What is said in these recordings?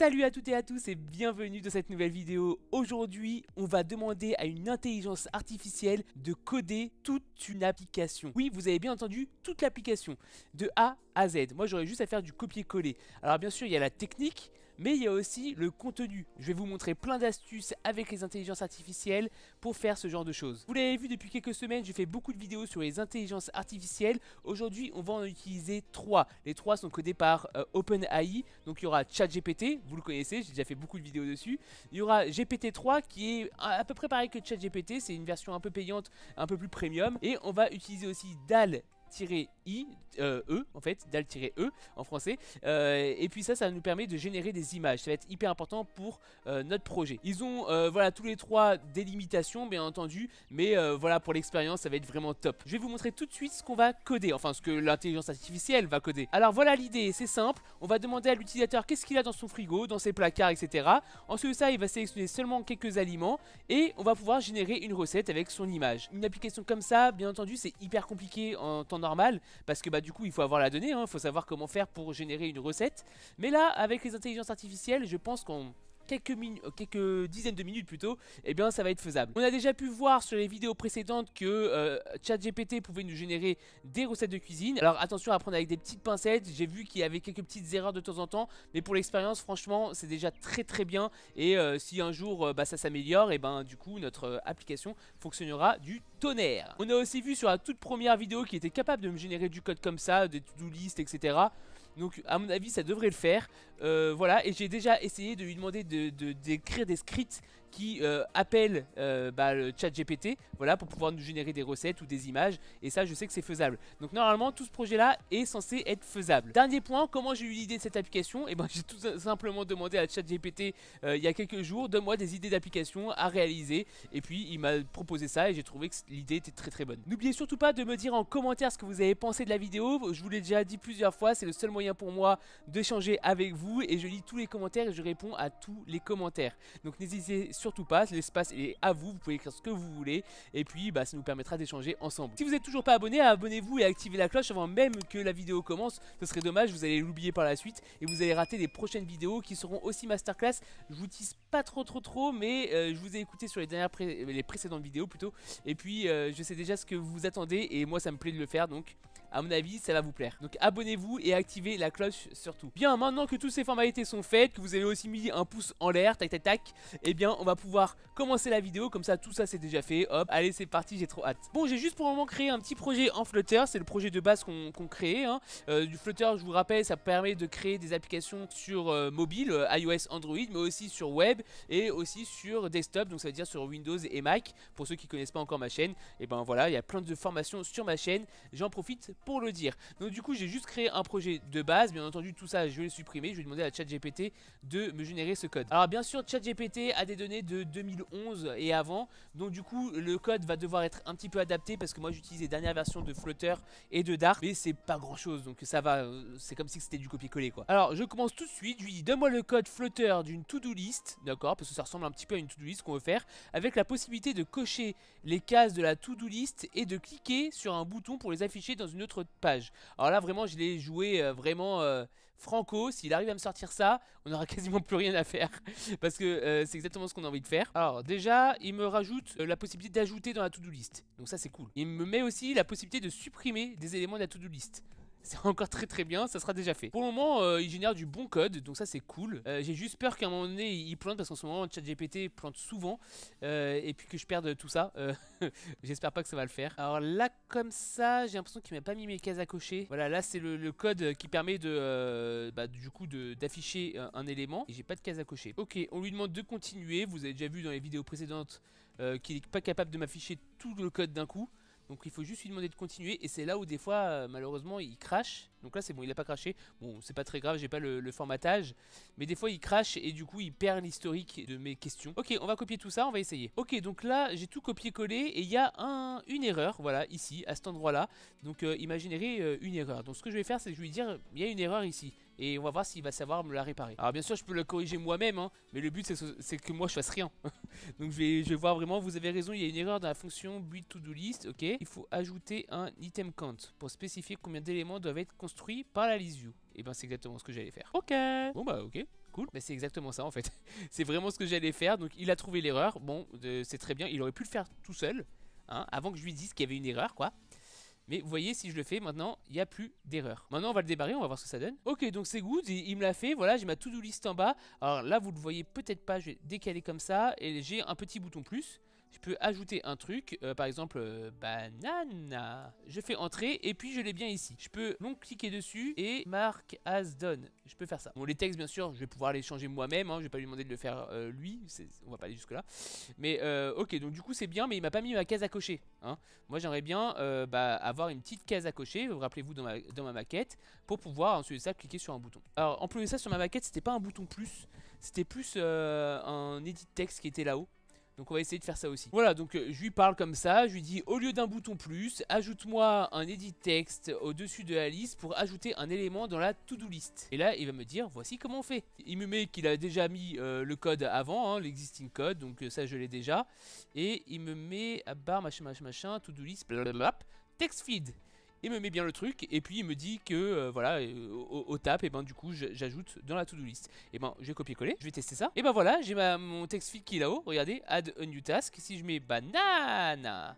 Salut à toutes et à tous et bienvenue dans cette nouvelle vidéo. Aujourd'hui, on va demander à une intelligence artificielle de coder toute une application. Oui, vous avez bien entendu, toute l'application, de A à Z. Moi, j'aurais juste à faire du copier-coller. Alors bien sûr, il y a la technique, mais il y a aussi le contenu. Je vais vous montrer plein d'astuces avec les intelligences artificielles pour faire ce genre de choses. Vous l'avez vu depuis quelques semaines, j'ai fait beaucoup de vidéos sur les intelligences artificielles. Aujourd'hui, on va en utiliser trois. Les trois sont codés par euh, OpenAI. Donc il y aura ChatGPT, vous le connaissez, j'ai déjà fait beaucoup de vidéos dessus. Il y aura GPT-3 qui est à peu près pareil que ChatGPT, c'est une version un peu payante, un peu plus premium. Et on va utiliser aussi DAL-I euh, e, en fait, DAL-E en français. Euh, et puis ça, ça nous permet de générer des images. Ça va être hyper important pour euh, notre projet. Ils ont, voilà, tous les trois des limitations, bien entendu. Mais voilà, pour l'expérience, ça va être vraiment top. Je vais vous montrer tout de suite ce qu'on va coder. Enfin, ce que l'intelligence artificielle va coder. Alors voilà l'idée, c'est simple. On va demander à l'utilisateur qu'est-ce qu'il a dans son frigo, dans ses placards, etc. Ensuite ça, il va sélectionner seulement quelques aliments. Et on va pouvoir générer une recette avec son image. Une application comme ça, bien entendu, c'est hyper compliqué en temps normal. Parce que bah du du coup il faut avoir la donnée, hein. il faut savoir comment faire pour générer une recette. Mais là, avec les intelligences artificielles, je pense qu'on euh, quelques, dizaines de minutes plutôt, et eh bien ça va être faisable. On a déjà pu voir sur les vidéos précédentes que euh, ChatGPT pouvait nous générer des recettes de cuisine. Alors attention à prendre avec des petites pincettes, j'ai vu qu'il y avait quelques petites erreurs de temps en temps, mais pour l'expérience franchement c'est déjà très très bien et euh, si un jour bah, ça s'améliore, et eh ben du coup notre application fonctionnera du tonnerre. On a aussi vu sur la toute première vidéo qu'il était capable de me générer du code comme ça, des to-do list, etc. Donc à mon avis ça devrait le faire. Euh, voilà, et j'ai déjà essayé de lui demander d'écrire de, des scripts qui euh, appelle euh, bah, le chat GPT voilà, pour pouvoir nous générer des recettes ou des images. Et ça, je sais que c'est faisable. Donc normalement, tout ce projet-là est censé être faisable. Dernier point, comment j'ai eu l'idée de cette application Et eh ben, j'ai tout simplement demandé à chat GPT euh, il y a quelques jours, De moi des idées d'application à réaliser. Et puis, il m'a proposé ça et j'ai trouvé que l'idée était très très bonne. N'oubliez surtout pas de me dire en commentaire ce que vous avez pensé de la vidéo. Je vous l'ai déjà dit plusieurs fois, c'est le seul moyen pour moi d'échanger avec vous. Et je lis tous les commentaires et je réponds à tous les commentaires. Donc n'hésitez surtout pas, l'espace est à vous, vous pouvez écrire ce que vous voulez et puis bah, ça nous permettra d'échanger ensemble. Si vous n'êtes toujours pas abonné, abonnez-vous et activez la cloche avant même que la vidéo commence, ce serait dommage, vous allez l'oublier par la suite et vous allez rater les prochaines vidéos qui seront aussi masterclass. Je vous tisse pas trop trop trop mais euh, je vous ai écouté sur les dernières les précédentes vidéos plutôt et puis euh, je sais déjà ce que vous attendez et moi ça me plaît de le faire donc à mon avis ça va vous plaire. Donc abonnez-vous et activez la cloche surtout. Bien maintenant que toutes ces formalités sont faites, que vous avez aussi mis un pouce en l'air, tac tac tac, et eh bien on va pouvoir commencer la vidéo, comme ça tout ça c'est déjà fait, hop, allez c'est parti, j'ai trop hâte. Bon j'ai juste pour le moment créé un petit projet en Flutter, c'est le projet de base qu'on crée. Hein. Euh, du Flutter je vous rappelle ça permet de créer des applications sur euh, mobile, euh, iOS, Android, mais aussi sur web et aussi sur desktop, donc ça veut dire sur Windows et Mac. Pour ceux qui connaissent pas encore ma chaîne, et eh ben voilà, il y a plein de formations sur ma chaîne, j'en profite pour le dire. Donc du coup j'ai juste créé un projet de base, bien entendu tout ça je vais le supprimer, je vais demander à ChatGPT de me générer ce code. Alors bien sûr ChatGPT a des données de 2011 et avant, donc du coup le code va devoir être un petit peu adapté parce que moi j'utilise les dernières versions de Flutter et de Dart, mais c'est pas grand chose donc ça va, euh, c'est comme si c'était du copier-coller quoi. Alors je commence tout de suite, je lui dis donne-moi le code Flutter d'une to-do list, d'accord, parce que ça ressemble un petit peu à une to-do list qu'on veut faire, avec la possibilité de cocher les cases de la to-do list et de cliquer sur un bouton pour les afficher dans une autre de Alors là, vraiment, je l'ai joué euh, vraiment euh, franco. S'il arrive à me sortir ça, on n'aura quasiment plus rien à faire. parce que euh, c'est exactement ce qu'on a envie de faire. Alors déjà, il me rajoute la possibilité d'ajouter dans la to-do list. Donc ça, c'est cool. Il me met aussi la possibilité de supprimer des éléments de la to-do list c'est encore très très bien, ça sera déjà fait. Pour le moment, euh, il génère du bon code, donc ça c'est cool. Euh, j'ai juste peur qu'à un moment donné, il plante, parce qu'en ce moment, ChatGPT plante souvent, euh, et puis que je perde tout ça. J'espère pas que ça va le faire. Alors là, comme ça, j'ai l'impression qu'il m'a pas mis mes cases à cocher. Voilà, là c'est le, code qui permet de, bah, du coup, d'afficher un, élément, et j'ai pas de cases à cocher. Ok, on lui demande de continuer, vous avez déjà vu dans les vidéos précédentes qu'il n'est pas capable de m'afficher tout le code d'un coup. Donc il faut juste lui demander de continuer et c'est là où des fois euh, malheureusement il crache. Donc là c'est bon, il n'a pas craché. Bon, c'est pas très grave, j'ai pas le, formatage. Mais des fois il crache et du coup il perd l'historique de mes questions. Ok, on va copier tout ça, on va essayer. Ok, donc là j'ai tout copié-collé et il y a un, une erreur, voilà, ici, à cet endroit-là. Donc il m'a généré une erreur. Donc ce que je vais faire c'est que je vais lui dire, il y a une erreur ici et on va voir s'il va savoir me la réparer. Alors bien sûr, je peux le corriger moi-même, hein, mais le but c'est que moi je fasse rien. Donc je vais, voir vraiment, vous avez raison, il y a une erreur dans la fonction build to do list, ok. Il faut ajouter un item count pour spécifier combien d'éléments doivent être construits par la list view. Et eh ben c'est exactement ce que j'allais faire. Ok. Bon bah ok. Cool. Mais c'est exactement ça en fait. c'est vraiment ce que j'allais faire. Donc il a trouvé l'erreur. Bon, euh, c'est très bien. Il aurait pu le faire tout seul. Hein, avant que je lui dise qu'il y avait une erreur quoi. Mais vous voyez, si je le fais maintenant, il n'y a plus d'erreur. Maintenant, on va le débarrer, on va voir ce que ça donne. Ok, donc c'est good, il, me l'a fait, voilà, j'ai ma to-do list en bas. Alors là, vous le voyez peut-être pas, je vais décaler comme ça, et j'ai un petit bouton plus je peux ajouter un truc, euh, par exemple euh, banana. Je fais entrer et puis je l'ai bien ici. Je peux donc cliquer dessus et mark as done. Je peux faire ça. Bon, les textes, bien sûr, je vais pouvoir les changer moi-même. Hein. Je vais pas lui demander de le faire euh, lui. On va pas aller jusque là. Mais ok, donc du coup c'est bien, mais il m'a pas mis ma case à cocher. Hein. Moi j'aimerais bien bah, avoir une petite case à cocher. Vous rappelez-vous dans ma, maquette pour pouvoir ensuite ça cliquer sur un bouton. Alors en ça sur ma maquette c'était pas un bouton plus, c'était plus un edit texte qui était là-haut. Donc on va essayer de faire ça aussi. Voilà, donc euh, je lui parle comme ça, je lui dis au lieu d'un bouton plus, ajoute-moi un edit texte au-dessus de la liste pour ajouter un élément dans la to-do list. Et là, il va me dire voici comment on fait. Il me met qu'il a déjà mis euh, le code avant, hein, l'existing code, donc euh, ça je l'ai déjà. Et il me met à barre machin machin machin, to-do list, blablabla, text feed il me met bien le truc et puis il me dit que euh, voilà au, tap et ben du coup j'ajoute dans la to-do list et ben j'ai copié collé je vais tester ça et ben voilà j'ai mon text feed qui est là-haut regardez add a new task si je mets banana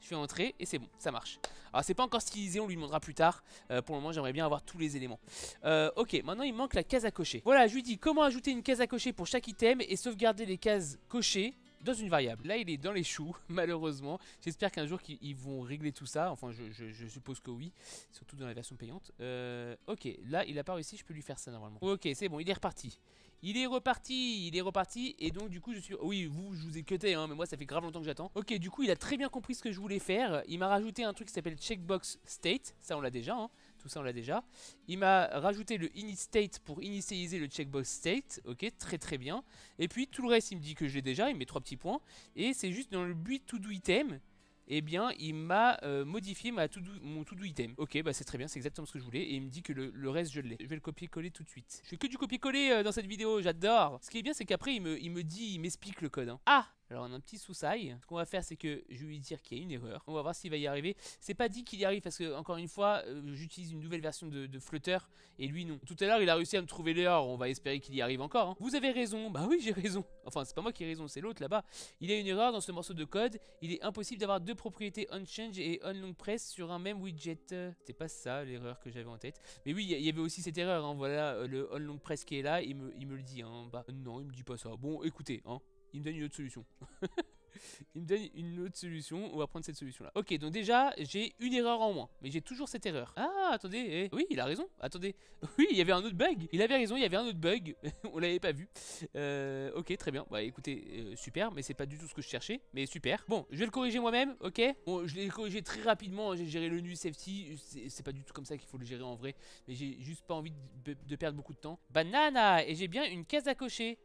je fais entrer et c'est bon, ça marche. Alors c'est pas encore stylisé, on lui demandera plus tard. Euh, pour le moment j'aimerais bien avoir tous les éléments. Euh, ok, maintenant il manque la case à cocher. Voilà, je lui dis comment ajouter une case à cocher pour chaque item et sauvegarder les cases cochées dans une variable. Là, il est dans les choux, malheureusement. J'espère qu'un jour ils vont régler tout ça. Enfin, je, suppose que oui, surtout dans la version payante. Euh, ok, là, il a pas réussi, je peux lui faire ça normalement. Ok, c'est bon, il est reparti. Il est reparti, il est reparti et donc du coup je suis... Oui, vous, je vous ai cuté, hein, mais moi ça fait grave longtemps que j'attends. Ok, du coup il a très bien compris ce que je voulais faire. Il m'a rajouté un truc qui s'appelle checkbox state, ça on l'a déjà, hein tout ça on l'a déjà. Il m'a rajouté le init state pour initialiser le checkbox state, ok, très très bien. Et puis tout le reste il me dit que je l'ai déjà, il met trois petits points. Et c'est juste dans le but to do item, et eh bien il m'a euh, modifié ma mon to do item. Ok, bah c'est très bien, c'est exactement ce que je voulais. Et il me dit que le, reste je l'ai. Je vais le copier-coller tout de suite. Je fais que du copier-coller euh, dans cette vidéo, j'adore. Ce qui est bien c'est qu'après il me, dit, il m'explique le code. Hein. Ah alors on a un petit souci, Ce qu'on va faire c'est que je vais lui dire qu'il y a une erreur. On va voir s'il va y arriver. C'est pas dit qu'il y arrive parce que encore une fois euh, j'utilise une nouvelle version de, Flutter et lui non. Tout à l'heure il a réussi à me trouver l'erreur. On va espérer qu'il y arrive encore. Hein. Vous avez raison. Bah oui j'ai raison. Enfin c'est pas moi qui ai raison c'est l'autre là-bas. Il y a une erreur dans ce morceau de code. Il est impossible d'avoir deux propriétés onChange et onLongPress sur un même widget. C'est pas ça l'erreur que j'avais en tête. Mais oui il y avait aussi cette erreur. Hein. Voilà euh, le onLongPress qui est là. Il me, il me le dit. Hein. Bah non il me dit pas ça. Bon écoutez hein il me donne une autre solution. il me donne une autre solution, on va prendre cette solution là. Ok, donc déjà, j'ai une erreur en moins, mais j'ai toujours cette erreur. Ah, attendez, eh, oui, il a raison, attendez. Oui, il y avait un autre bug, il avait raison, il y avait un autre bug, on l'avait pas vu. Euh, ok, très bien, bah écoutez, euh, super, mais c'est pas du tout ce que je cherchais, mais super. Bon, je vais le corriger moi-même, ok Bon, je l'ai corrigé très rapidement, hein, j'ai géré le nu safety, c'est pas du tout comme ça qu'il faut le gérer en vrai, mais j'ai juste pas envie de, de perdre beaucoup de temps. Banana, et j'ai bien une case à cocher. Et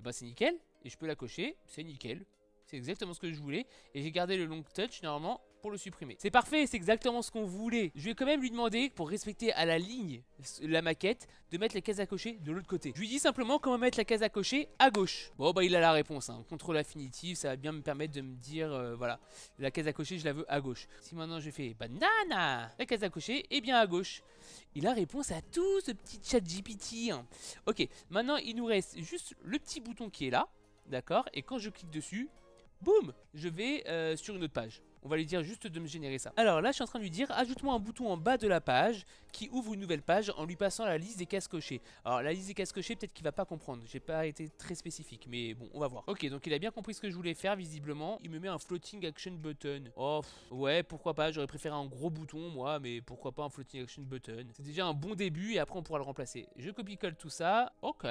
eh bah ben, c'est nickel et je peux la cocher, c'est nickel. C'est exactement ce que je voulais. Et j'ai gardé le long touch normalement pour le supprimer. C'est parfait, c'est exactement ce qu'on voulait. Je vais quand même lui demander, pour respecter à la ligne la maquette, de mettre la case à cocher de l'autre côté. Je lui dis simplement comment mettre la case à cocher à gauche. Bon bah il a la réponse. Hein. Contrôle affinitif, ça va bien me permettre de me dire, euh, voilà, la case à cocher je la veux à gauche. Si maintenant je fais banana, la case à cocher est bien à gauche. Il a réponse à tout ce petit chat GPT. Hein. Ok, maintenant il nous reste juste le petit bouton qui est là D'accord Et quand je clique dessus, boum Je vais euh, sur une autre page. On va lui dire juste de me générer ça. Alors là, je suis en train de lui dire, ajoute-moi un bouton en bas de la page qui ouvre une nouvelle page en lui passant la liste des cases cochées. Alors la liste des cases cochées, peut-être qu'il va pas comprendre. J'ai pas été très spécifique, mais bon, on va voir. Ok, donc il a bien compris ce que je voulais faire, visiblement. Il me met un floating action button. Oh, ouais, pourquoi pas. J'aurais préféré un gros bouton, moi, mais pourquoi pas un floating action button. C'est déjà un bon début et après on pourra le remplacer. Je copie-colle tout ça. Ok.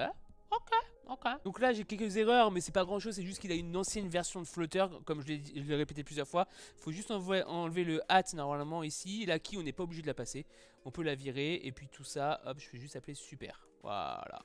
Donc là, j'ai quelques erreurs, mais c'est pas grand chose. C'est juste qu'il a une ancienne version de Flutter, comme je l'ai répété plusieurs fois. faut juste enlever, le hat normalement ici. La key, on n'est pas obligé de la passer. On peut la virer. Et puis tout ça, hop, je vais juste appeler super. Voilà.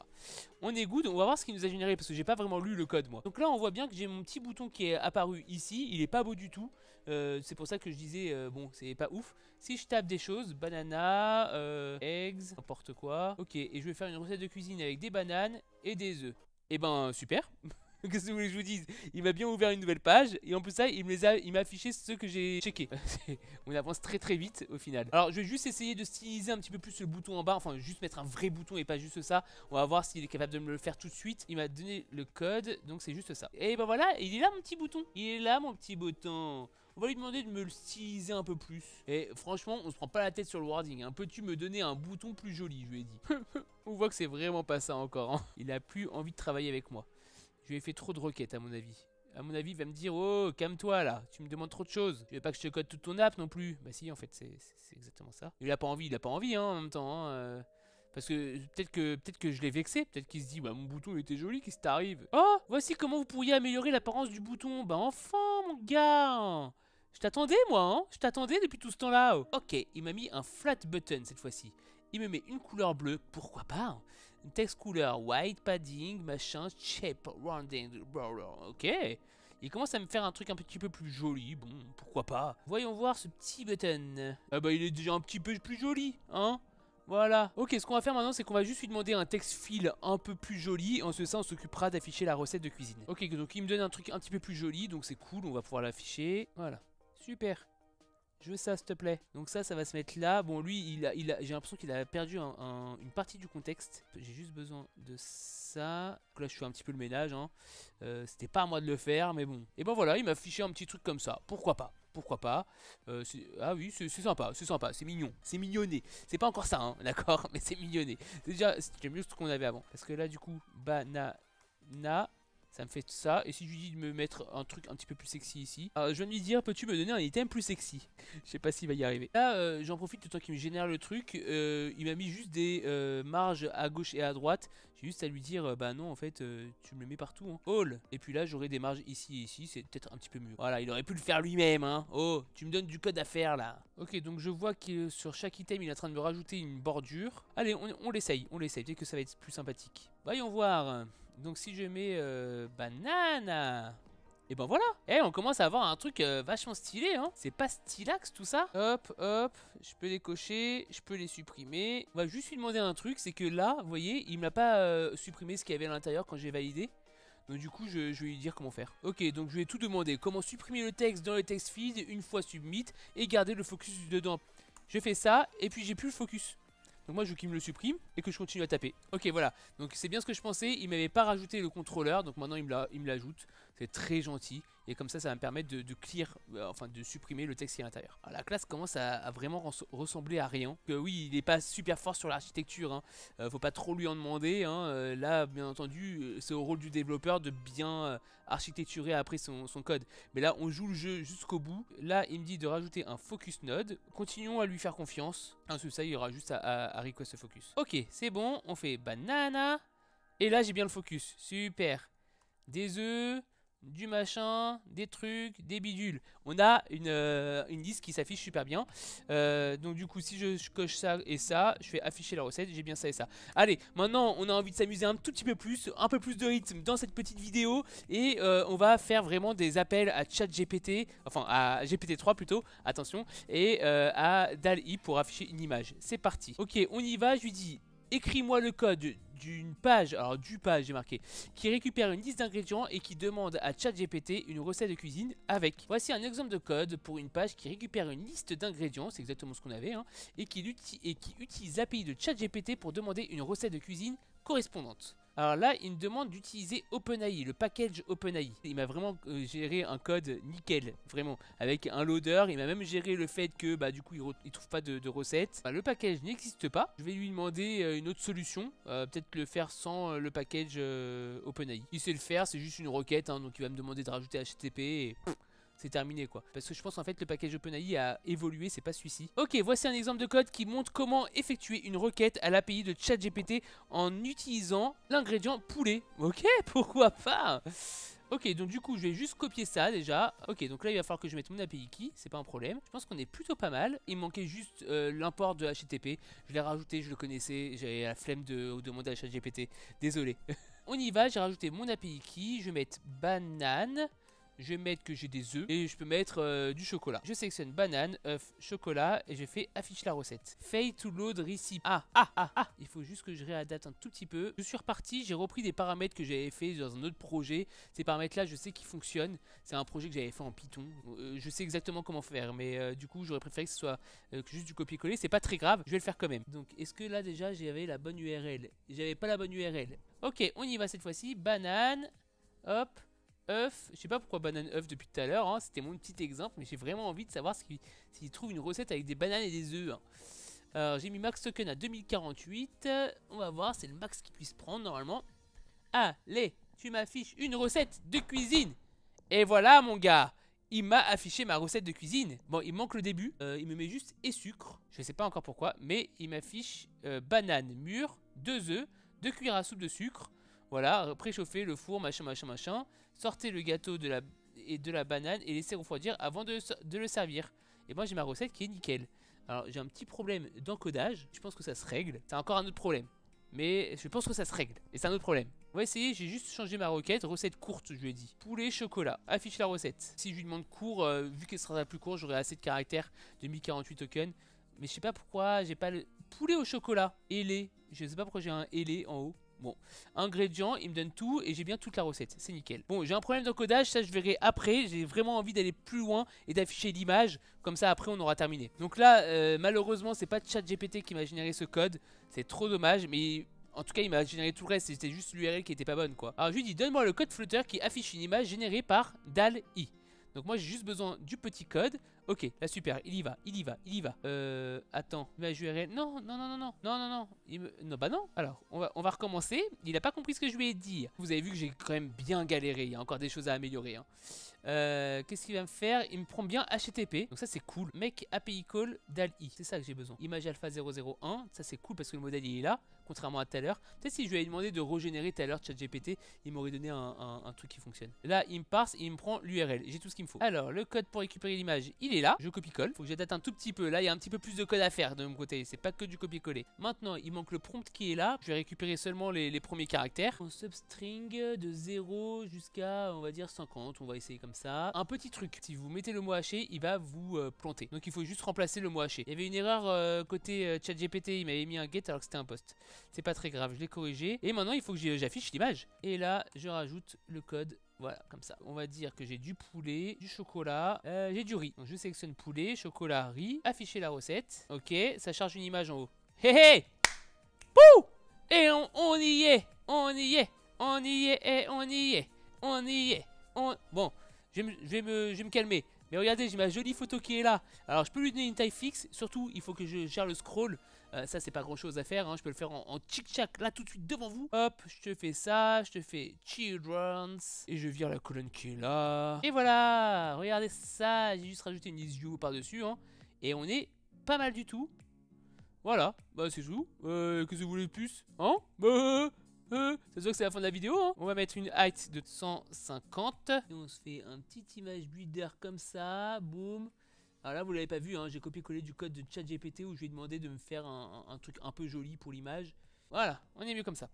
On est good. On va voir ce qu'il nous a généré parce que j'ai pas vraiment lu le code moi. Donc là, on voit bien que j'ai mon petit bouton qui est apparu ici. Il est pas beau du tout. Euh, c'est pour ça que je disais, euh, bon, c'est pas ouf. Si je tape des choses, banana, euh, eggs, n'importe quoi. Ok, et je vais faire une recette de cuisine avec des bananes et des œufs. Et eh ben, super. Qu'est-ce que vous voulez que je vous dise Il m'a bien ouvert une nouvelle page et en plus ça, il m'a affiché ce que j'ai checké. On avance très très vite au final. Alors je vais juste essayer de styliser un petit peu plus le bouton en bas, enfin juste mettre un vrai bouton et pas juste ça. On va voir s'il est capable de me le faire tout de suite. Il m'a donné le code, donc c'est juste ça. Et ben voilà, il est là mon petit bouton. Il est là mon petit bouton. On va lui demander de me le styliser un peu plus. Et franchement, on se prend pas la tête sur le wording. Hein. Peux-tu me donner un bouton plus joli Je lui ai dit. on voit que c'est vraiment pas ça encore. Hein. Il a plus envie de travailler avec moi. Je lui ai fait trop de requêtes à mon avis. À mon avis, il va me dire Oh, calme-toi là, tu me demandes trop de choses. Je veux pas que je te code toute ton app non plus Bah, si, en fait, c'est exactement ça. Il a pas envie, il a pas envie hein, en même temps. Hein, euh. Parce que peut-être que peut-être que je l'ai vexé, peut-être qu'il se dit bah mon bouton était joli, qu'est-ce qui t'arrive Oh, voici comment vous pourriez améliorer l'apparence du bouton. Bah enfin mon gars, je t'attendais, moi, hein Je t'attendais depuis tout ce temps-là. Ok, il m'a mis un flat button cette fois-ci. Il me met une couleur bleue, pourquoi pas hein. Une texte couleur, white, padding, machin, shape, rounding, ok. Il commence à me faire un truc un petit peu plus joli, bon, pourquoi pas. Voyons voir ce petit button. Ah bah il est déjà un petit peu plus joli, hein voilà. Ok, ce qu'on va faire maintenant, c'est qu'on va juste lui demander un texte fil un peu plus joli. En ce sens, on s'occupera d'afficher la recette de cuisine. Ok, donc il me donne un truc un petit peu plus joli, donc c'est cool, on va pouvoir l'afficher. Voilà. Super. Je veux ça, s'il te plaît. Donc ça, ça va se mettre là. Bon, lui, il a, il a, j'ai l'impression qu'il a perdu une partie du contexte. J'ai juste besoin de ça. Donc là, je fais un petit peu le ménage. Hein. Euh, c'était pas à moi de le faire, mais bon. Et ben voilà, il m'a affiché un petit truc comme ça. Pourquoi pas pourquoi pas. Euh, ah oui, c'est sympa, c'est sympa, c'est mignon, c'est mignonné. C'est pas encore ça, hein, d'accord, mais c'est mignonné. Déjà, j'aime mieux ce qu'on avait avant. Parce que là, du coup, banana, ça me fait ça. Et si je lui dis de me mettre un truc un petit peu plus sexy ici. Alors, je viens de lui dire, peux-tu me donner un item plus sexy Je sais pas s'il va y arriver. Là, euh, j'en profite tout le temps qu'il me génère le truc. Euh, il m'a mis juste des euh, marges à gauche et à droite. J'ai juste à lui dire, bah non, en fait, tu me le mets partout. Hein. All. Et puis là, j'aurai des marges ici et ici. C'est peut-être un petit peu mieux. Voilà, il aurait pu le faire lui-même. Hein. Oh, tu me donnes du code à faire là. Ok, donc je vois que sur chaque item, il est en train de me rajouter une bordure. Allez, on l'essaye, on l'essaye. Peut-être que ça va être plus sympathique. Voyons voir. Donc si je mets euh, banane, et eh ben voilà. et eh, on commence à avoir un truc euh, vachement stylé, hein. C'est pas stylax tout ça Hop, hop, je peux les cocher, je peux les supprimer. On va juste lui demander un truc, c'est que là, vous voyez, il m'a pas euh, supprimé ce qu'il y avait à l'intérieur quand j'ai validé. Donc du coup, je, je, vais lui dire comment faire. Ok, donc je vais tout demander. Comment supprimer le texte dans le text feed une fois submit et garder le focus dedans. Je fais ça, et puis j'ai plus le focus. Donc moi je veux qu'il me le supprime et que je continue à taper. Ok voilà, donc c'est bien ce que je pensais, il m'avait pas rajouté le contrôleur, donc maintenant il me l'ajoute c'est très gentil, et comme ça, ça va me permettre de, clear, euh, enfin de supprimer le texte qui est à l'intérieur. Ah, la classe commence à, vraiment ressembler à rien, oui, il n'est pas super fort sur l'architecture, hein. euh, faut pas trop lui en demander, hein. euh, là, bien entendu, c'est au rôle du développeur de bien architecturer après son, code, mais là, on joue le jeu jusqu'au bout, là, il me dit de rajouter un focus node, continuons à lui faire confiance, ensuite hein, ça, il y aura juste à, à request focus. Ok, c'est bon, on fait banana, et là, j'ai bien le focus. Super. Des œufs, du machin, des trucs, des bidules. On a une, euh, une liste qui s'affiche super bien. Euh, donc du coup, si je, coche ça et ça, je fais afficher la recette, j'ai bien ça et ça. Allez, maintenant, on a envie de s'amuser un tout petit peu plus, un peu plus de rythme dans cette petite vidéo. Et euh, on va faire vraiment des appels à ChatGPT, enfin à GPT-3 plutôt, attention, et à DALI pour afficher une image. C'est parti. Ok, on y va, je lui dis écris-moi le code d'une page, alors du page j'ai marqué, qui récupère une liste d'ingrédients et qui demande à ChatGPT une recette de cuisine avec. Voici un exemple de code pour une page qui récupère une liste d'ingrédients, c'est exactement ce qu'on avait, hein, et, et qui utilise l'API de ChatGPT pour demander une recette de cuisine correspondante. Alors là, il me demande d'utiliser OpenAI, le package OpenAI. Il m'a vraiment euh, géré un code nickel, vraiment, avec un loader. Il m'a même géré le fait que, bah, du coup, il, trouve pas de, recette. Bah, le package n'existe pas. Je vais lui demander euh, une autre solution, euh, peut-être le faire sans le package OpenAI. Il sait le faire, c'est juste une requête, hein, donc il va me demander de rajouter HTTP et c'est terminé quoi. Parce que je pense en fait le package OpenAI a évolué, c'est pas celui-ci. Ok, voici un exemple de code qui montre comment effectuer une requête à l'API de ChatGPT en utilisant l'ingrédient poulet. Ok, pourquoi pas Ok, donc du coup, je vais juste copier ça déjà. Ok, donc là, il va falloir que je mette mon API key, c'est pas un problème. Je pense qu'on est plutôt pas mal. Il manquait juste euh, l'import de HTTP. Je l'ai rajouté, je le connaissais, j'avais la flemme de, de demander à ChatGPT. Désolé. On y va, j'ai rajouté mon API key, je vais mettre banane je vais mettre que j'ai des œufs et je peux mettre euh, du chocolat. Je sélectionne banane, œuf, chocolat et je fais affiche la recette. Fail to load recipe. Ah, ah, ah, ah. Il faut juste que je réadapte un tout petit peu. Je suis reparti, j'ai repris des paramètres que j'avais fait dans un autre projet. Ces paramètres-là, je sais qu'ils fonctionnent. C'est un projet que j'avais fait en Python. Euh, je sais exactement comment faire, mais euh, du coup, j'aurais préféré que ce soit juste du copier-coller. C'est pas très grave, je vais le faire quand même. Donc, est-ce que là déjà j'avais la bonne URL J'avais pas la bonne URL. Ok, on y va cette fois-ci. Banane, hop œuf. Je sais pas pourquoi banane œuf depuis tout à l'heure. Hein. C'était mon petit exemple, mais j'ai vraiment envie de savoir s'il trouve une recette avec des bananes et des œufs. Hein. Alors j'ai mis max token à 2048. on va voir, c'est le max qu'il puisse prendre normalement. Allez, tu m'affiches une recette de cuisine. Et voilà mon gars il m'a affiché ma recette de cuisine. Bon, il manque le début. Euh, il me met juste et sucre. Je sais pas encore pourquoi, mais il m'affiche euh, banane mûre, deux œufs, deux cuillères à soupe de sucre. Voilà, préchauffer le four, machin, machin, machin. Sortez le gâteau de la, et de la banane et laissez refroidir avant de, le servir. Et moi j'ai ma recette qui est nickel. Alors j'ai un petit problème d'encodage, je pense que ça se règle. C'est encore un autre problème. Mais je pense que ça se règle. Et c'est un autre problème. On va essayer, j'ai juste changé ma requête. Recette courte, je lui ai dit. Poulet, chocolat. Affiche la recette. Si je lui demande court, euh, vu qu'elle sera la plus courte, j'aurai assez de caractères. 2048 tokens. Mais je sais pas pourquoi j'ai pas le poulet au chocolat. Ailé. Je sais pas pourquoi j'ai un ailé en haut. Bon, ingrédients, il me donne tout et j'ai bien toute la recette, c'est nickel. Bon, j'ai un problème d'encodage, ça je verrai après, j'ai vraiment envie d'aller plus loin et d'afficher l'image, comme ça après on aura terminé. Donc là, euh, malheureusement, c'est pas ChatGPT qui m'a généré ce code, c'est trop dommage, mais en tout cas, il m'a généré tout le reste, c'était juste l'URL qui était pas bonne quoi. Alors je lui dis, donne-moi le code flutter qui affiche une image générée par DALI. Donc moi j'ai juste besoin du petit code. Ok, là super, il y va, il y va, il y va. Euh, attends, mais je URL. Non, non, non, non, non, non, non, non. Non, bah non. Alors, on va, on va recommencer. Il a pas compris ce que je lui ai dit. Vous avez vu que j'ai quand même bien galéré. Il y a encore des choses à améliorer. Hein. Euh, qu'est-ce qu'il va me faire Il me prend bien HTTP. Donc ça c'est cool. Make API call DALI. C'est ça que j'ai besoin. Image alpha 001. Ça c'est cool parce que le modèle il est là contrairement à l'heure, Peut-être si je lui avais demandé de régénérer Taylor ChatGPT, il m'aurait donné un, truc qui fonctionne. Là, il me parse et il me prend l'URL. J'ai tout ce qu'il me faut. Alors, le code pour récupérer l'image, il est là. Je copie-colle. Faut que j'adapte un tout petit peu. Là, il y a un petit peu plus de code à faire de mon côté. C'est pas que du copier-coller. Maintenant, il manque le prompt qui est là. Je vais récupérer seulement les, premiers caractères. Un substring de 0 jusqu'à, on va dire, 50. On va essayer comme ça. Un petit truc. Si vous mettez le mot haché, il va vous euh, planter. Donc, il faut juste remplacer le mot haché. Il y avait une erreur euh, côté Chat euh, ChatGPT. Il m'avait mis un get alors que c'était un post. C'est pas très grave, je l'ai corrigé. Et maintenant, il faut que j'affiche l'image. Et là, je rajoute le code voilà, comme ça. On va dire que j'ai du poulet, du chocolat, euh, j'ai du riz. Donc je sélectionne poulet, chocolat, riz, afficher la recette. Ok, ça charge une image en haut. Hé hey, hé Et on, y est On y est On y est Et eh, on y est On y est on... Bon, je vais, me, je, vais me, je vais me calmer. Mais regardez, j'ai ma jolie photo qui est là. Alors je peux lui donner une taille fixe. Surtout, il faut que je gère le scroll. Euh, ça, c'est pas grand chose à faire. Hein. Je peux le faire en, en tchic là tout de suite devant vous. Hop, je te fais ça. Je te fais Children's. Et je vire la colonne qui est là. Et voilà. Regardez ça. J'ai juste rajouté une issue par-dessus. Hein. Et on est pas mal du tout. Voilà. Bah, c'est tout. Qu'est-ce euh, que vous voulez de plus Hein bah, euh, euh ça que c'est la fin de la vidéo. Hein. On va mettre une height de 150. Et on se fait un petit image builder comme ça. Boum. Alors là, vous l'avez pas vu, hein, j'ai copié-collé du code de ChatGPT où je lui ai demandé de me faire un, truc un peu joli pour l'image. Voilà, on est mieux comme ça.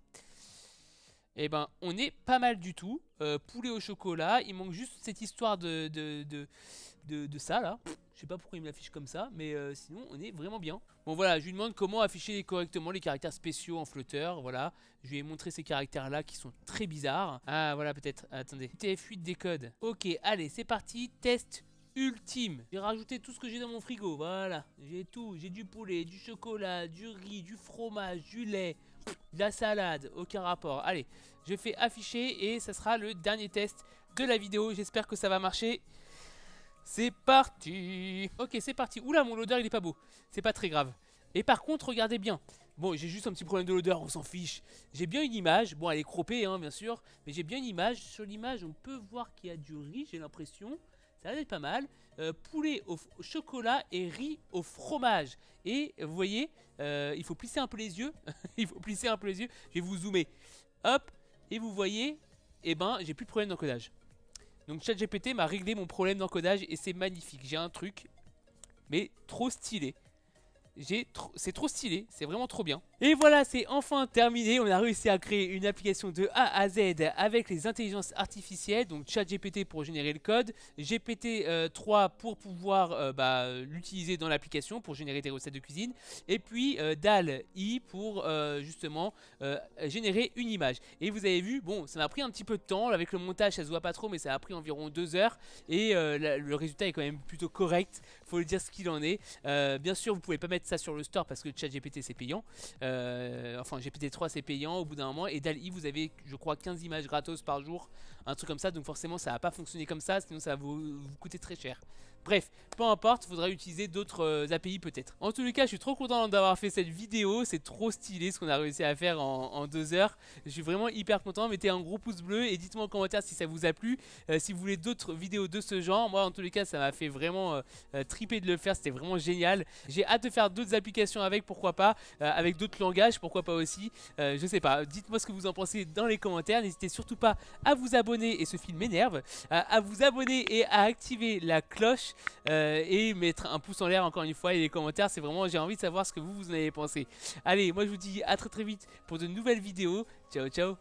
Eh ben, on est pas mal du tout. Euh, poulet au chocolat, il manque juste cette histoire de, de, de, de, ça là. Je sais pas pourquoi il me l'affiche comme ça, mais euh, sinon on est vraiment bien. Bon voilà, je lui demande comment afficher correctement les caractères spéciaux en flotteur, voilà. Je lui ai montré ces caractères là qui sont très bizarres. Ah voilà peut-être, attendez. TF8 décode. Ok, allez c'est parti, test ultime. J'ai rajouté tout ce que j'ai dans mon frigo, voilà. J'ai tout, j'ai du poulet, du chocolat, du riz, du fromage, du lait, de la salade, aucun rapport. Allez, je fais afficher et ça sera le dernier test de la vidéo. J'espère que ça va marcher. C'est parti Ok, c'est parti. Oula, mon odeur, il est pas beau. C'est pas très grave. Et par contre, regardez bien. Bon, j'ai juste un petit problème de l'odeur, on s'en fiche. J'ai bien une image. Bon, elle est croppée, hein, bien sûr. Mais j'ai bien une image. Sur l'image, on peut voir qu'il y a du riz, j'ai l'impression. Ça va être pas mal. Euh, poulet au, chocolat et riz au fromage. Et vous voyez, euh, il faut plisser un peu les yeux. il faut plisser un peu les yeux. Je vais vous zoomer. Hop. Et vous voyez, et eh ben, j'ai plus de problème d'encodage. Donc ChatGPT m'a réglé mon problème d'encodage et c'est magnifique. J'ai un truc, mais trop stylé c'est trop stylé, c'est vraiment trop bien. Et voilà, c'est enfin terminé. On a réussi à créer une application de A à Z avec les intelligences artificielles, donc ChatGPT pour générer le code, GPT 3 euh, pour pouvoir euh, bah, l'utiliser dans l'application pour générer des recettes de cuisine, et puis euh, DAL I pour justement générer une image. Et vous avez vu, bon, ça m'a pris un petit peu de temps. Avec le montage, ça se voit pas trop, mais ça a pris environ deux heures. Et le résultat est quand même plutôt correct. Faut le dire ce qu'il en est. bien sûr, vous pouvez pas mettre ça sur le store parce que chat GPT c'est payant. Euh, enfin, GPT-3 c'est payant au bout d'un moment. Et DALI, vous avez, je crois, 15 images gratos par jour, un truc comme ça. Donc forcément, ça va pas fonctionner comme ça, sinon ça va vous, vous coûter très cher. Bref, peu importe, il faudra utiliser d'autres euh, API peut-être. En tous les cas, je suis trop content d'avoir fait cette vidéo. C'est trop stylé ce qu'on a réussi à faire en, deux heures. Je suis vraiment hyper content. Mettez un gros pouce bleu et dites-moi en commentaire si ça vous a plu. Euh, si vous voulez d'autres vidéos de ce genre, moi en tous les cas, ça m'a fait vraiment euh, triper de le faire. C'était vraiment génial. J'ai hâte de faire d'autres applications avec, pourquoi pas, avec d'autres langages, pourquoi pas aussi. je sais pas. Dites-moi ce que vous en pensez dans les commentaires. N'hésitez surtout pas à vous abonner et ce film m'énerve. à vous abonner et à activer la cloche euh, et mettre un pouce en l'air encore une fois et les commentaires. C'est vraiment, j'ai envie de savoir ce que vous, vous en avez pensé. Allez, moi je vous dis à très très vite pour de nouvelles vidéos. Ciao, ciao